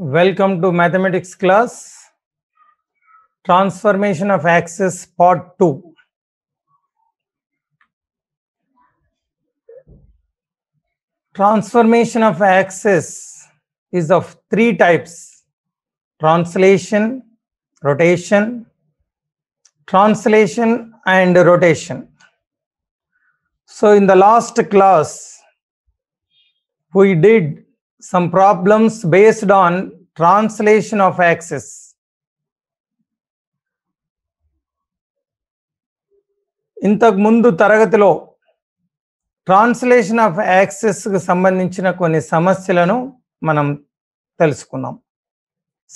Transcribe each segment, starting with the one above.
Welcome to mathematics class. Transformation of axis part 2. Transformation of axis is of three types. Translation, rotation, translation and rotation. So in the last class, we did some problems based on translation of axis. ఇంతకు ముందు తరగతిలో translation of యాక్సెస్కి సంబంధించిన కొన్ని సమస్యలను మనం తెలుసుకున్నాం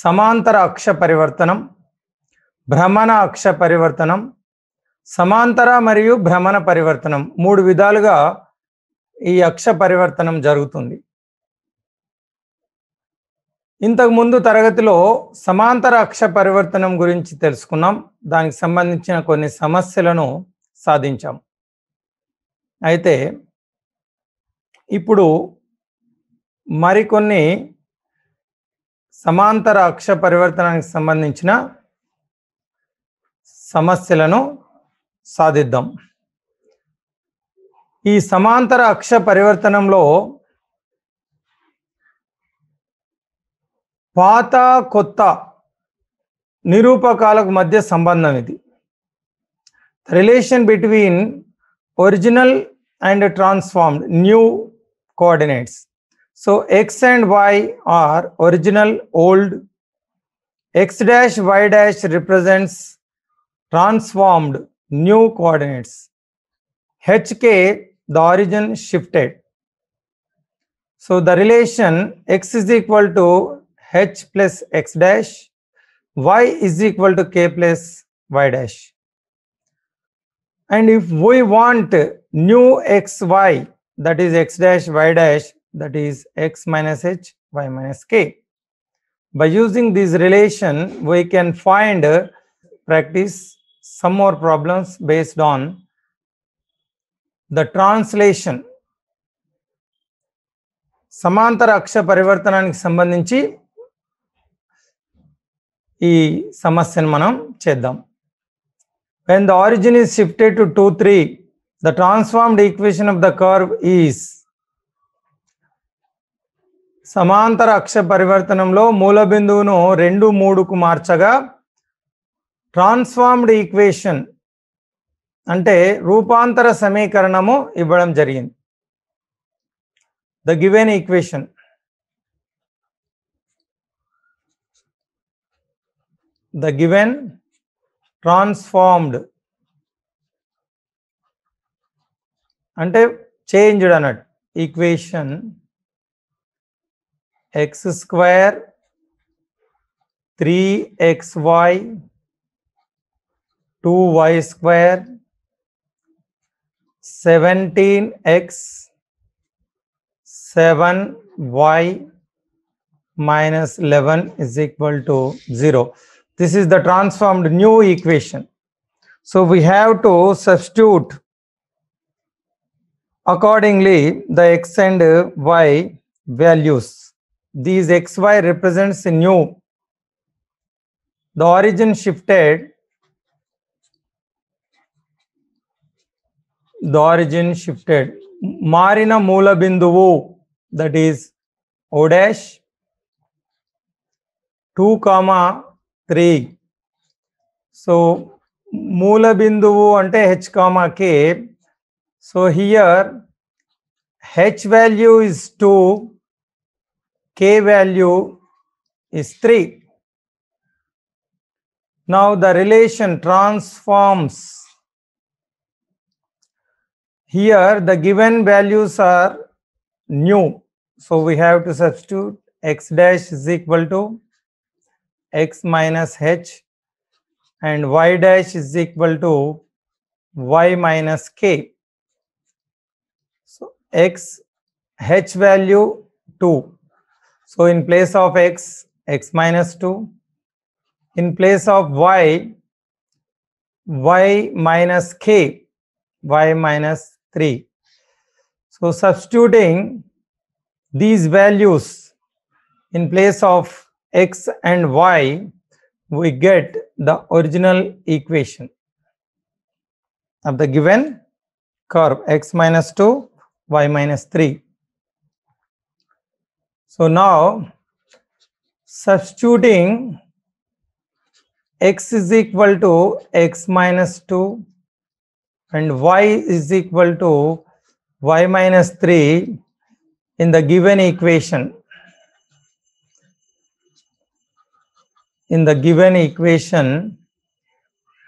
సమాంతర అక్ష పరివర్తనం భ్రమణ అక్ష పరివర్తనం సమాంతర మరియు భ్రమణ పరివర్తనం మూడు విధాలుగా ఈ అక్ష పరివర్తనం జరుగుతుంది ఇంతకుముందు తరగతిలో సమాంతర అక్ష పరివర్తనం గురించి తెలుసుకున్నాం దానికి సంబంధించిన కొన్ని సమస్యలను సాధించాం అయితే ఇప్పుడు మరికొన్ని సమాంతర అక్ష పరివర్తనానికి సంబంధించిన సమస్యలను సాధిద్దాం ఈ సమాంతర అక్ష పరివర్తనంలో పాత కొత్త నిరూపకాలకు మధ్య సంబంధం ఇది relation between original and transformed new coordinates so X and Y are original old X dash why dash represents transformed new coordinates HK the origin shifted so the relation X equal to h plus x dash y is equal to k plus y dash and if we want new xy that is x dash y dash that is x minus h y minus k by using this relation we can find uh, practice some more problems based on the translation సమాంతర అక్ష పరివర్తనానికి సంబంధించి ఈ సమస్యను మనం చేద్దాం when the origin is shifted to two three the transformed equation of the curve is సమాంతర అక్ష పరివర్తనంలో మూల బిందువును రెండు మూడుకు మార్చగా ట్రాన్స్ఫార్మ్డ్ ఈక్వేషన్ అంటే రూపాంతర సమీకరణము ఇవ్వడం జరిగింది the given equation the given transformed and changed equation x square 3xy 2y square 17x 7y minus 11 is equal to 0. This is the transformed new equation. So we have to substitute accordingly the x and y values. These xy represents new. The origin shifted. The origin shifted. Marina Mula Bindu, that is O dash 2 comma Three. So, mula bindu మూల ante h comma k. So here h value is two. K value is three. now the relation transforms here the given values are new so we have to substitute x dash is equal to x minus h and y dash is equal to y minus k. So, x h value 2. So, in place of x, x minus 2. In place of y, y minus k, y minus 3. So, substituting these values in place of x and y, we get the original equation of the given curve x minus 2, y minus 3. So now substituting x is equal to x minus 2 and y is equal to y minus 3 in the given equation in the given equation,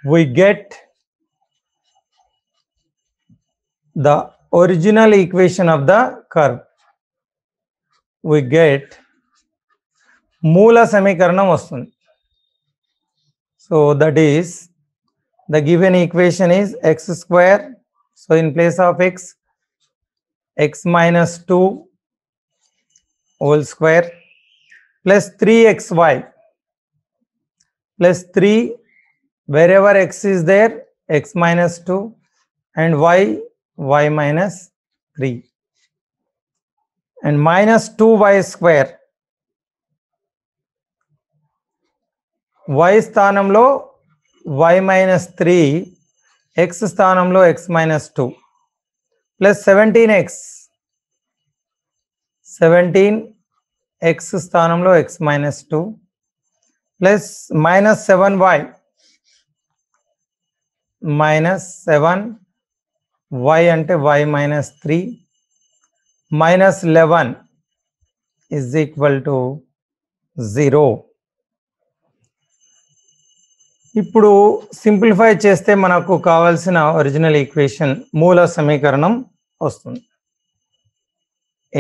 we get the original equation of the curve. We get Mula Samikaranam Vastundi. So that is the given equation is x square. So in place of x, x minus 2 whole square plus 3xy plus 3 wherever x is there x minus 2 and y y minus 3 and minus 2y square y sthanam lo y minus 3 x sthanam lo x minus 2 plus 17x 17 x sthanam lo x minus 2 plus minus minus Y minus 7 Y అంటే Y minus three minus eleven is equal to zero ఇప్పుడు simplify చేస్తే మనకు కావాల్సిన original equation మూల సమీకరణం వస్తుంది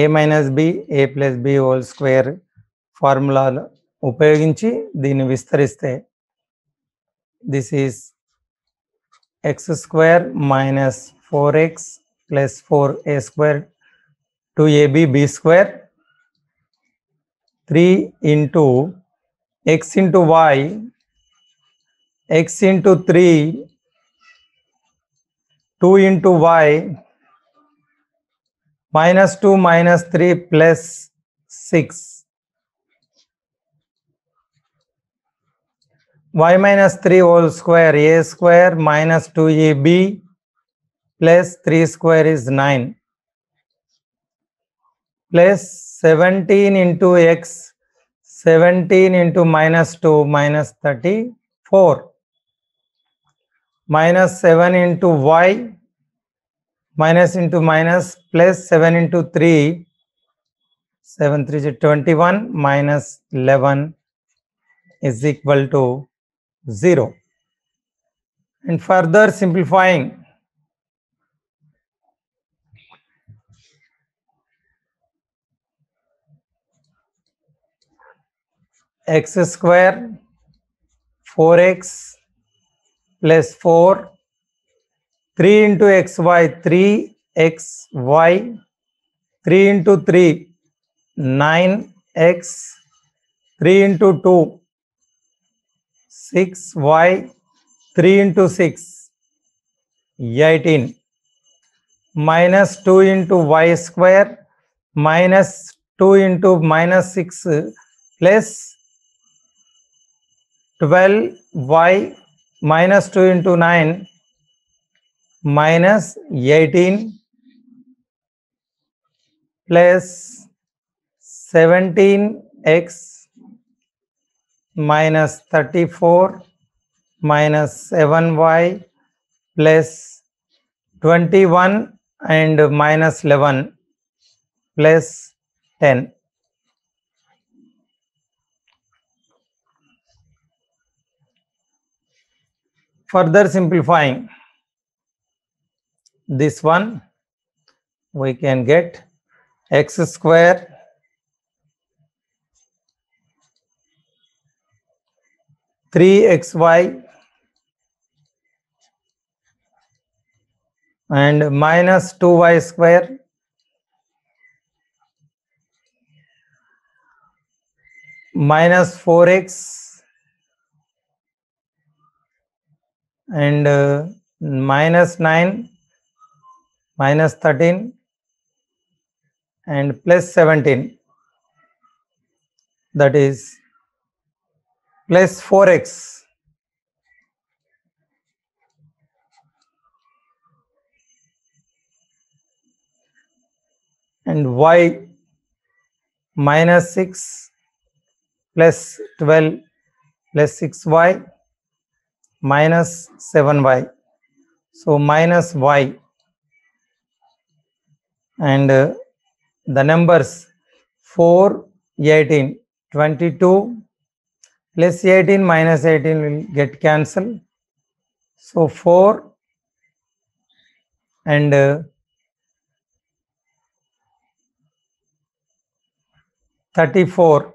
A minus B A plus B whole square ఫార్ములాలో उपयोगी दी विस्तरी दिश X square minus four X plus four A square two AB B square three into X into Y X into three two into Y two मैनस्टू three plus six y minus 3 whole square a square minus 2ab plus 3 square is 9 plus 17 into x 17 into minus 2 minus 34 minus 7 into y minus into minus plus 7 into 3 7 3 is 21 minus 11 is equal to 0 and further simplifying x square 4x plus 4 3 into xy 3 xy 3 into 3 9 x 3 into 2 6y 3 into 6 18 minus 2 into y square minus 2 into minus 6 plus 12y minus 2 into 9 minus 18 plus 17x minus 34 minus 7y plus 21 and minus 11 plus 10. Further simplifying this one, we can get x square 3xy and minus 2y square minus 4x and uh, minus 9 minus 13 and plus 17 that is plus 4x and y minus 6 plus 12 plus 6y minus 7y. So minus y and uh, the numbers 4, 18, 22, plus 18 minus 18 will get cancelled. So 4 and uh, 34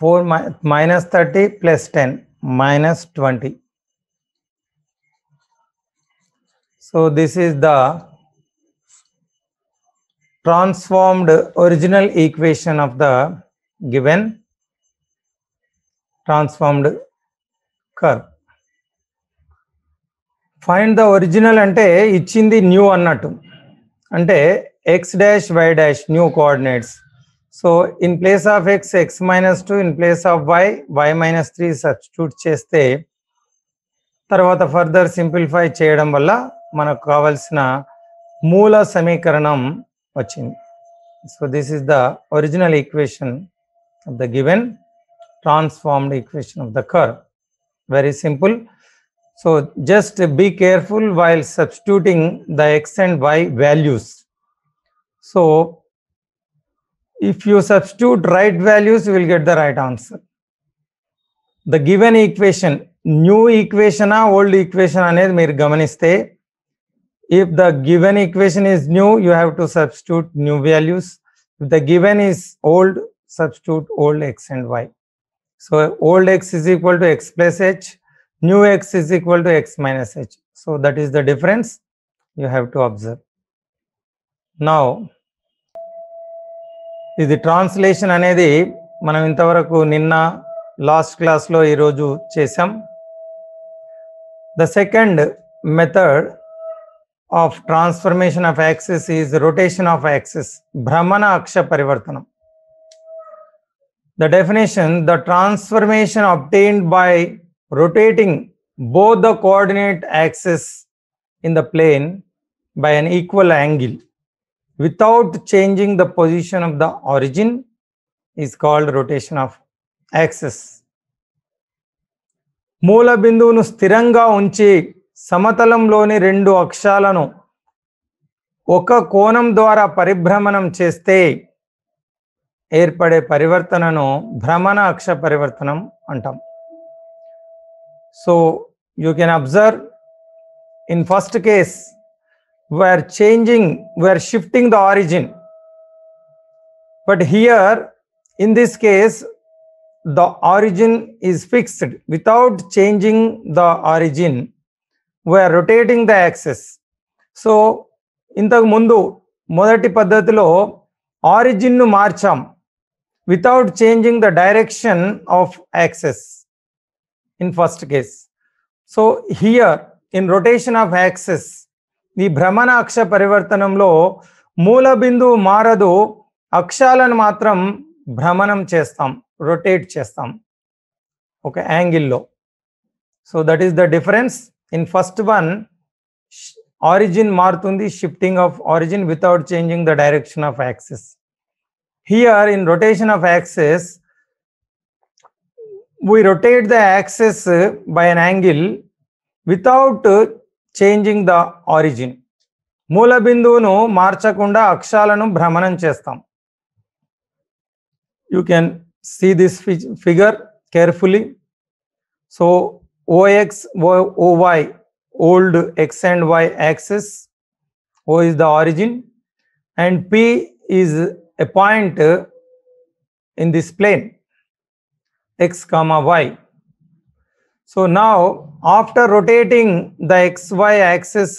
4 mi minus 30 plus 10 minus 20 so this is the transformed original equation of the given transformed curve. Find the original అంటే ఇచ్చింది new అన్నట్టు అంటే X dash why dash new coordinates so in place of X X minus two in place of why Y minus three substitute చేస్తే తర్వాత further simplify చేయడం వల్ల మనకు కావలసిన మూల సమీకరణం వచ్చింది so this is the original equation the given transformed equation of the curve. Very simple. So just be careful while substituting the x and y values. So if you substitute right values, you will get the right answer. The given equation, new equation, old equation, mere gamaniste. If the given equation is new, you have to substitute new values. If the given is old, substitute old x and y. So old x is equal to x plus h, new x is equal to x minus h. So that is the difference you have to observe. Now, ఇది translation అనేది మనం ఇంతవరకు నిన్న last క్లాస్లో ఈరోజు చేసాం the second method of transformation of axis is rotation of axis భ్రమణ అక్ష పరివర్తనం the definition the transformation obtained by rotating both the coordinate axes in the plane by an equal angle without changing the position of the origin is called rotation of axis మూల బిందువును స్థిరంగా ఉంచి సమతలంలోని రెండు అక్షాలను ఒక కోణం ద్వారా పరిభ్రమణం చేస్తే ఏర్పడే పరివర్తనను భ్రమణ అక్ష పరివర్తనం అంటాం so you can observe in first case we're changing we're shifting the origin but here in this case the origin is fixed without changing the origin we're rotating the axes so ఇంతకు ముందు మొదటి పద్ధతిలో ఆరిజిన్ను మార్చాం without changing the direction of axis in first case. So here in rotation of axis, the Brahmana Aksha Parivartanamlo, Mula Bindu Maradu, అక్షాలను మాత్రం భ్రమణం చేస్తాం rotate చేస్తాం ఒక యాంగిల్లో so that is the difference in first one origin మారుతుంది shifting of origin without changing the direction of axis here in rotation of axis we rotate the axis uh, by an angle without uh, changing the origin moola bindu nu marchakunda akshalanu bhramanam you can see this figure carefully so ox oy old x and y axis o is the origin and p is a point in this plane x comma y so now after rotating the xy axis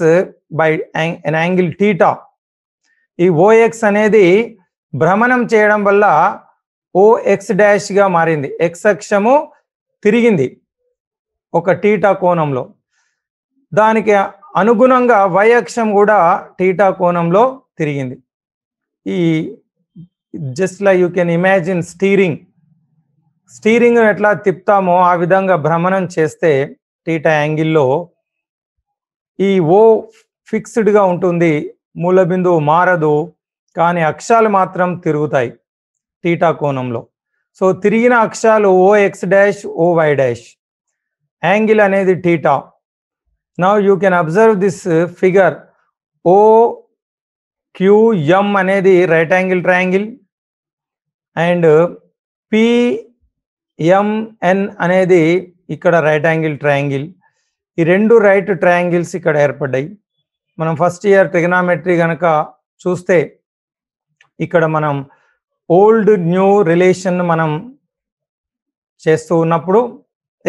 by an angle theta ఈ OX అనేది భ్రమణం చేయడం వల్ల OX డాష్గా మారింది X అక్షము తిరిగింది ఒక theta కోణంలో దానికి అనుగుణంగా వై అక్షం కూడా టీటా కోణంలో తిరిగింది ఈ just like you can imagine steering steering ఎట్లా తిప్తామో ఆ విధంగా భ్రమణం చేస్తే టీటా యాంగిల్లో ఈ ఓ ఫిక్స్డ్గా ఉంటుంది మూల బిందువు మారదు కానీ అక్షాలు మాత్రం తిరుగుతాయి టీటా కోణంలో సో తిరిగిన అక్షాలు O X dash O Y dash angle అనేది theta now you can observe this figure O QM అనేది right angle triangle and PMN అనేది ఇక్కడ రైట్ యాంగిల్ ట్రయాంగిల్ ఈ రెండు రైట్ ట్రయాంగిల్స్ ఇక్కడ ఏర్పడ్డాయి మనం ఫస్ట్ ఇయర్ ట్రిగనామెట్రీ కనుక చూస్తే ఇక్కడ మనం ఓల్డ్ న్యూ రిలేషన్ మనం చేస్తూ ఉన్నప్పుడు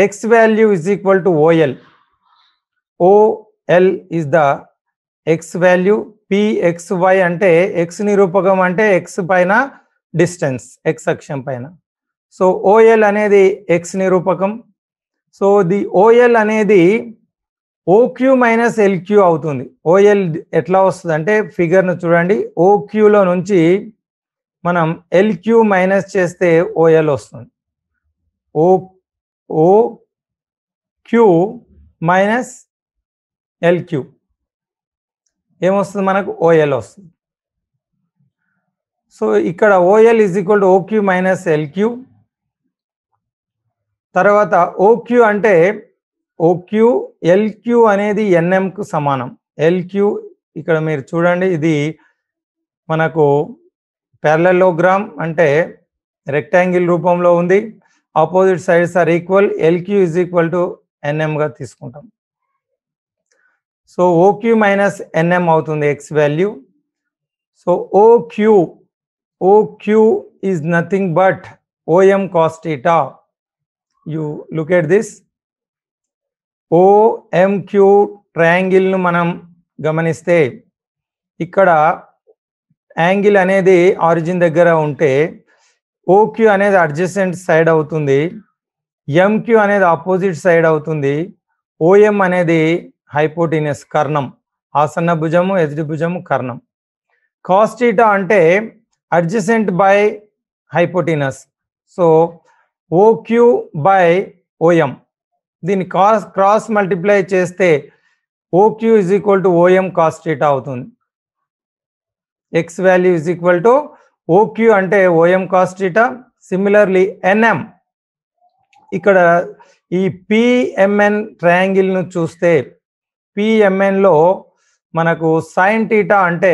x value is equal to OL OL is the x value x y అంటే ఎక్స్ నిరూపకం అంటే ఎక్స్ పైన డిస్టెన్స్ ఎక్స్ అక్షం పైన సో ఓఎల్ అనేది ఎక్స్ నిరూపకం సో ది ఓఎల్ అనేది ఓక్యూ మైనస్ ఎల్క్యూ అవుతుంది ఓఎల్ ఎట్లా వస్తుంది అంటే ఫిగర్ను చూడండి ఓక్యూలో నుంచి మనం ఎల్క్యూ మైనస్ చేస్తే ఓఎల్ వస్తుంది O O Q minus LQ ఏమొస్తుంది మనకు ఓఎల్ వస్తుంది సో ఇక్కడ OL is equal to OQ minus LQ తర్వాత ఓక్యూ అంటే ఓక్యూ ఎల్క్యూ అనేది ఎన్ఎంకు సమానం ఎల్క్యూ ఇక్కడ మీరు చూడండి ఇది మనకు ప్యారలలోగ్రామ్ అంటే రెక్టాంగిల్ రూపంలో ఉంది opposite sides are equal LQ is equal to ఎన్ఎంగా తీసుకుంటాం సో ఓక్యూ మైనస్ ఎన్ఎం అవుతుంది x value so OQ OQ is nothing but OM cos theta you look at this OMQ ట్రయాంగిల్ను మనం గమనిస్తే ఇక్కడ యాంగిల్ అనేది ఆరిజిన్ దగ్గర ఉంటే ఓక్యూ అనేది అడ్జసెంట్ సైడ్ అవుతుంది ఎంక్యూ అనేది ఆపోజిట్ సైడ్ అవుతుంది ఓఎం అనేది హైపోటీనియస్ కర్ణం ఆసన్న భుజము ఎదుటి భుజము కర్ణం కాస్టీటా అంటే adjacent by hypotenuse so OQ by OM దీన్ని క్రాస్ క్రాస్ మల్టిప్లై చేస్తే OQ is equal to OM cos theta అవుతుంది x value is equal to OQ అంటే ఓఎం కాస్టీటా సిమిలర్లీ ఎన్ఎం ఇక్కడ ఈ పిఎంఎన్ ట్రయాంగిల్ను చూస్తే పిఎంఎన్లో మనకు సైన్ టీటా అంటే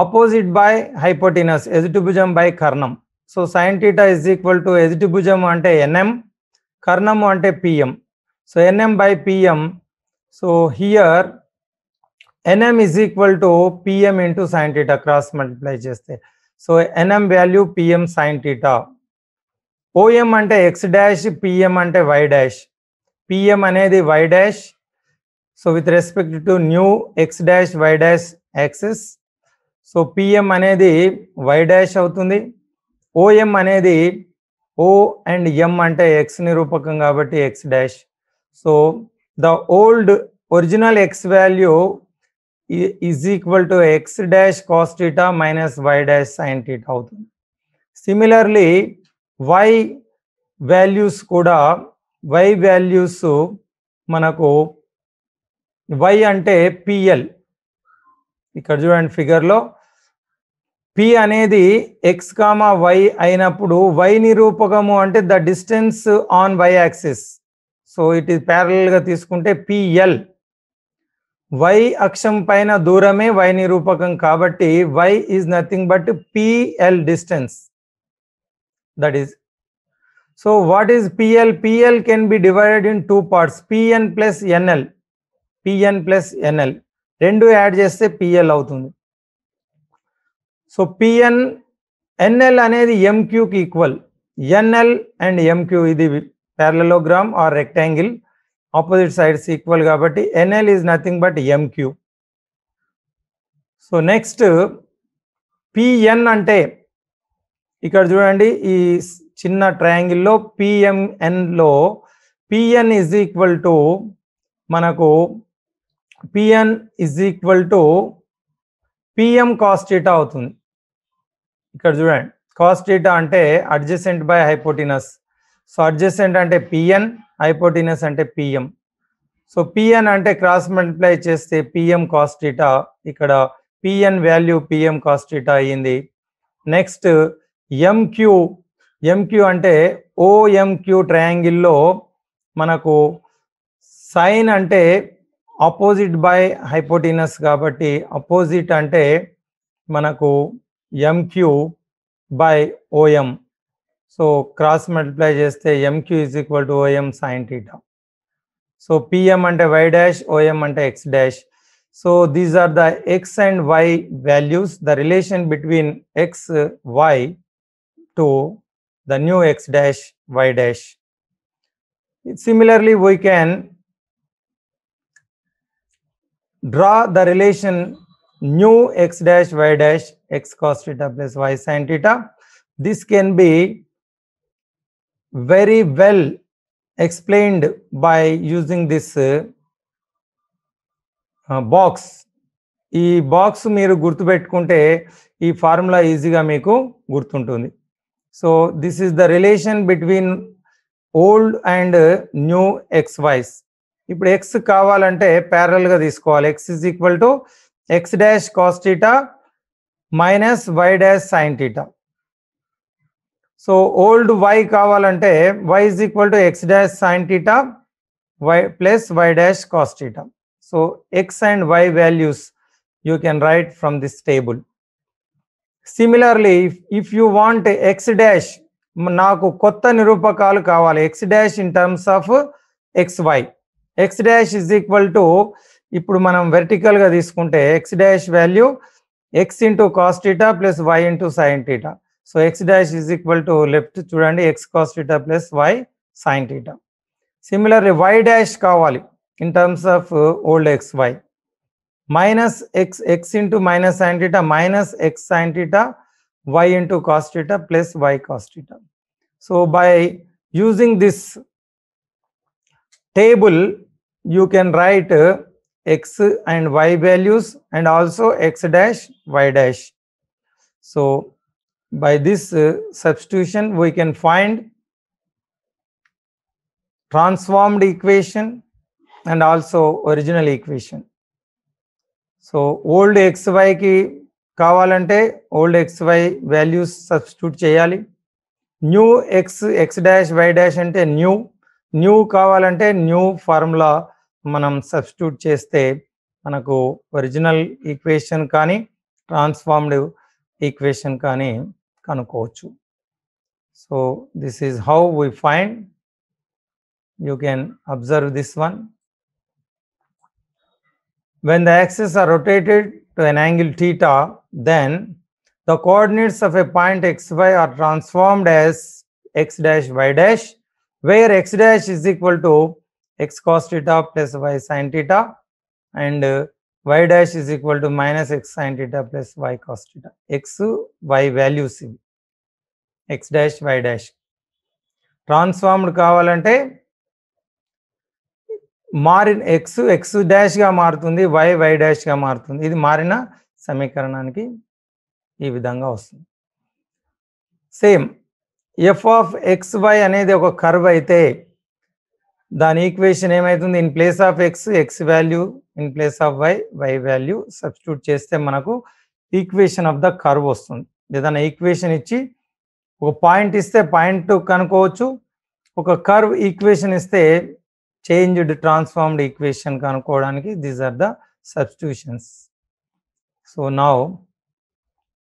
ఆపోజిట్ బై హైపోటినస్ ఎజిటిభుజం బై కర్ణం so sign theta is equal to ఎజిటిభుజం అంటే ఎన్ఎం కర్ణము అంటే PM so NM by PM so here NM is equal to PM into sine theta cross multiply చేస్తే so NM value PM sine theta OM అంటే X dash PM అంటే y dash PM అనేది y dash so with respect to new x dash why dash axes so PM అనేది y dash అవుతుంది OM అనేది O and M అంటే x నిరూపకం కాబట్టి x dash so the old original x value is equal to x dash cos theta minus y dash sine theta అవుతుంది similarly y values కూడా y values మనకు y అంటే PL ఇక్కడ చూడండి ఫిగర్లో పి అనేది ఎక్స్ కామా వై అయినప్పుడు వై నిరూపకము అంటే the distance on y axis so it is ప్యారల్గా తీసుకుంటే పిఎల్ వై అక్షం పైన దూరమే వై నిరూపకం కాబట్టి y is nothing but PL distance that is so what is PL PL can be divided in two parts PN plus NL PN plus NL రెండు add చేస్తే PL అవుతుంది సో పిఎన్ ఎన్ఎల్ అనేది ఎంక్యూకి equal NL and MQ ఇది parallelogram or rectangle opposite sides equal కాబట్టి NL is nothing but MQ so next PN అంటే ఇక్కడ చూడండి ఈ చిన్న ట్రయాంగిల్లో పిఎంఎన్లో పిఎన్ ఈజ్ ఈక్వల్ టు మనకు PN is equal to PM cos అవుతుంది ఇక్కడ చూడండి కాస్ అంటే adjacent by hypotenuse so adjacent అంటే పిఎన్ హైపోటినస్ అంటే పిఎం సో పిఎన్ అంటే క్రాస్ మల్టిప్లై చేస్తే పిఎం కాస్ ఇక్కడ PN value PM cos theta అయ్యింది నెక్స్ట్ ఎంక్యూ ఎంక్యూ అంటే ఓఎంక్యూ ట్రయాంగిల్లో మనకు సైన్ అంటే ఆపోజిట్ బై హైపోటీనస్ కాబట్టి అపోజిట్ అంటే మనకు MQ by OM so cross multiply చేస్తే MQ is equal to OM sine theta so PM అంటే వై డాష్ ఓఎం అంటే X dash so these are the x and y values the relation between x y to the new x dash why dash similarly we can draw the relation nu x dash y dash x cos theta plus y sin theta. This can be very well explained by using this uh, uh, box. ఈ box మీరు గుర్తుపెట్టుకుంటే ఈ formula ఈజీగా మీకు గుర్తుంటుంది so this is the relation between old and new x y's ఇప్పుడు x కావాలంటే ప్యారల్గా తీసుకోవాలి x is equal to x dash cos theta minus y dash sine theta so old y కావాలంటే y is equal to x dash sine theta y plus y dash cos theta so X and y values you can write from this table similarly if you want x dash నాకు కొత్త నిరూపకాలు కావాలి x dash in terms of x y x dash is equal to ఇప్పుడు మనం వెర్టికల్గా తీసుకుంటే x dash value x into cos theta plus y into sine theta so x dash is equal to left చూడండి x cos theta plus y sine theta similarly y dash కావాలి in terms of old x y minus x x into minus sine theta minus x sine theta why into cos theta plus y cos theta so by using this table you can write uh, x and y values and also x dash y dash so by this uh, substitution we can find transformed equation and also original equation so old x వైకి కావాలంటే old xy values substitute substitute New x x dash, y dash dash new new new కావాలంటే new formula. మనం substitute చేస్తే మనకు original equation కానీ transformed equation కానీ కనుక్కోవచ్చు so this is how we find you can observe this one when the axes are rotated to an angle theta then the coordinates of a point xy are transformed as x dash y dash where x dash is equal to x cos theta plus y sin theta and uh, y dash is equal to minus x sin theta plus y cos theta x y values ivi x dash y dash transformed కావాలంటే మారిన X X డాష్గా మారుతుంది why why డాష్గా మారుతుంది ఇది మారిన సమీకరణానికి ఈ విధంగా వస్తుంది same f of x y అనేది ఒక కర్వ్ అయితే దాని ఈక్వేషన్ ఏమవుతుంది in place of X x value in place of why y value substitute చేస్తే మనకు ఈక్వేషన్ ఆఫ్ ద కర్వ్ వస్తుంది ఏదైనా ఈక్వేషన్ ఇచ్చి ఒక పాయింట్ ఇస్తే పాయింట్ కనుక్కోవచ్చు ఒక కర్వ్ ఈక్వేషన్ ఇస్తే చేంజ్డ్ ట్రాన్స్ఫార్మ్డ్ ఈక్వేషన్ కనుక్కోవడానికి these are the substitutions so now